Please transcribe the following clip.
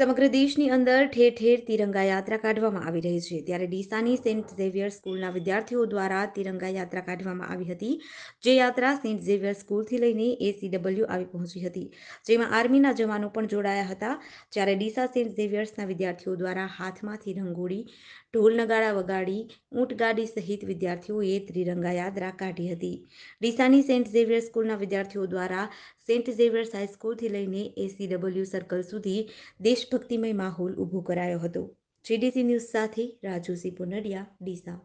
સમગ્ર દેશની અંદર ઠેર ઠેર તિરંગા યાત્રા કાઢવામાં આવી રહી છે ત્યારે ડીસાની સેન્ટ ઝેવિયર સ્કૂલના વિદ્યાર્થીઓ દ્વારા તિરંગા યાત્રા કાઢવામાં આવી હતી જે યાત્રા સેન્ટ ઝેવિયર સ્કૂલથી લઈને એસીડબલ્યુ આવી પહોંચી હતી જેમાં આર્મીના જવાનો પણ જોડાયા હતા જ્યારે ડીસા સેન્ટ ઝેવિયર્સના વિદ્યાર્થીઓ દ્વારા હાથમાંથી રંગોળી ઢોલ નગાડા વગાડી ઊંટગાડી સહિત વિદ્યાર્થીઓએ ત્રિરંગા યાત્રા કાઢી હતી ડીસાની સેન્ટ ઝેવિયર સ્કૂલના વિદ્યાર્થીઓ દ્વારા સેન્ટ ઝેવિયર્સ હાઈસ્કૂલથી લઈને એસી ડબલ્યુ સર્કલ સુધી દેશ દેશભક્તિમય માહોલ ઊભો કરાયો હતો જીડીસી ન્યૂઝ સાથે રાજુસિંહ પુનડિયા ડીસા